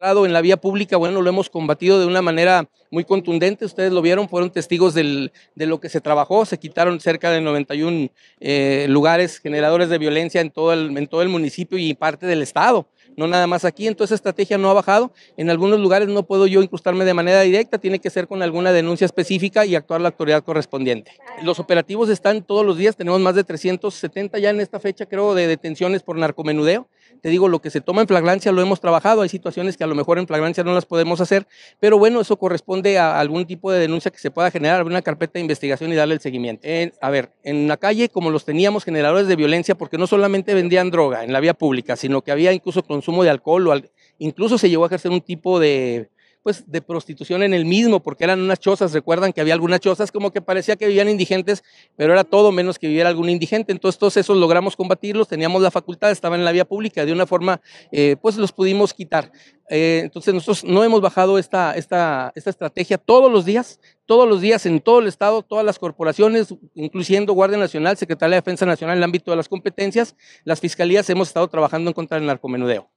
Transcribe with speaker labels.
Speaker 1: en la vía pública, bueno, lo hemos combatido de una manera muy contundente, ustedes lo vieron, fueron testigos de lo que se trabajó, se quitaron cerca de 91 eh, lugares generadores de violencia en todo, el, en todo el municipio y parte del Estado, no nada más aquí, entonces esa estrategia no ha bajado, en algunos lugares no puedo yo incrustarme de manera directa, tiene que ser con alguna denuncia específica y actuar la autoridad correspondiente. Los operativos están todos los días, tenemos más de 370 ya en esta fecha creo de detenciones por narcomenudeo, te digo, lo que se toma en flagrancia lo hemos trabajado, hay situaciones que a lo mejor en flagrancia no las podemos hacer, pero bueno, eso corresponde a algún tipo de denuncia que se pueda generar, una carpeta de investigación y darle el seguimiento. a ver, en la calle, como los teníamos generadores de violencia, porque no solamente vendían droga en la vía pública, sino que había incluso consumo de alcohol, o incluso se llegó a ejercer un tipo de pues de prostitución en el mismo, porque eran unas chozas, recuerdan que había algunas chozas como que parecía que vivían indigentes, pero era todo menos que viviera algún indigente. Entonces todos esos logramos combatirlos, teníamos la facultad, estaban en la vía pública, de una forma eh, pues los pudimos quitar. Eh, entonces nosotros no hemos bajado esta, esta, esta estrategia todos los días, todos los días en todo el Estado, todas las corporaciones, incluyendo Guardia Nacional, Secretaría de Defensa Nacional en el ámbito de las competencias, las fiscalías hemos estado trabajando en contra del narcomenudeo.